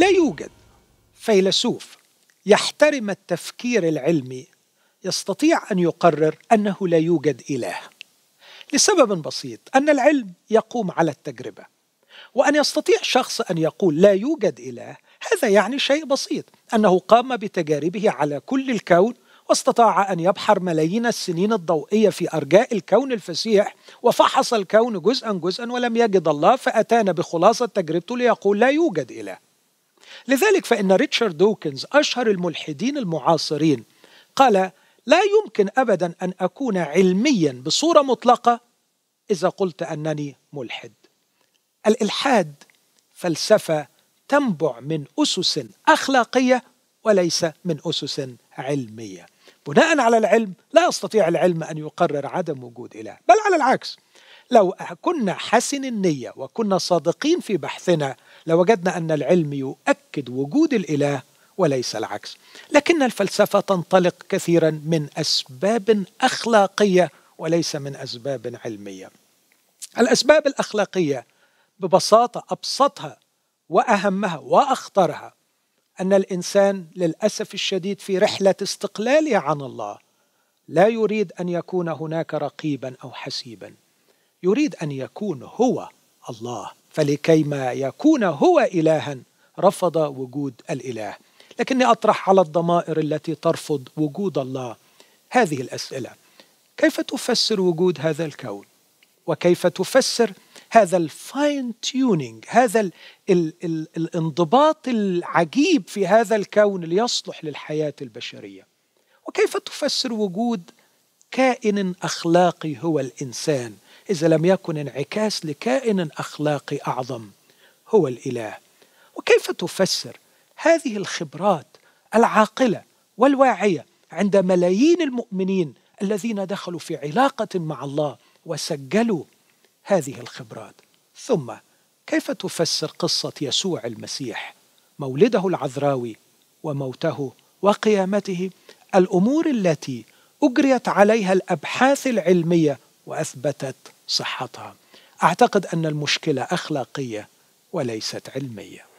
لا يوجد فيلسوف يحترم التفكير العلمي يستطيع ان يقرر انه لا يوجد اله لسبب بسيط ان العلم يقوم على التجربه وان يستطيع شخص ان يقول لا يوجد اله هذا يعني شيء بسيط انه قام بتجاربه على كل الكون واستطاع ان يبحر ملايين السنين الضوئيه في ارجاء الكون الفسيح وفحص الكون جزءا جزءا ولم يجد الله فاتانا بخلاصه تجربته ليقول لا يوجد اله لذلك فإن ريتشارد دوكنز أشهر الملحدين المعاصرين قال لا يمكن أبدا أن أكون علميا بصورة مطلقة إذا قلت أنني ملحد الإلحاد فلسفة تنبع من أسس أخلاقية وليس من أسس علمية بناء على العلم لا يستطيع العلم أن يقرر عدم وجود إله بل على العكس لو كنا حسن النية وكنا صادقين في بحثنا لوجدنا أن العلم يؤكد وجود الإله وليس العكس لكن الفلسفة تنطلق كثيرا من أسباب أخلاقية وليس من أسباب علمية الأسباب الأخلاقية ببساطة أبسطها وأهمها وأخطرها أن الإنسان للأسف الشديد في رحلة استقلاله عن الله لا يريد أن يكون هناك رقيبا أو حسيبا يريد أن يكون هو الله فلكيما يكون هو إلها رفض وجود الإله لكني أطرح على الضمائر التي ترفض وجود الله هذه الأسئلة كيف تفسر وجود هذا الكون وكيف تفسر هذا الفاين تيونينج هذا الـ الـ الـ الانضباط العجيب في هذا الكون ليصلح للحياة البشرية وكيف تفسر وجود كائن اخلاقي هو الانسان اذا لم يكن انعكاس لكائن اخلاقي اعظم هو الاله وكيف تفسر هذه الخبرات العاقله والواعيه عند ملايين المؤمنين الذين دخلوا في علاقه مع الله وسجلوا هذه الخبرات ثم كيف تفسر قصه يسوع المسيح مولده العذراوي وموته وقيامته الامور التي أجريت عليها الأبحاث العلمية وأثبتت صحتها أعتقد أن المشكلة أخلاقية وليست علمية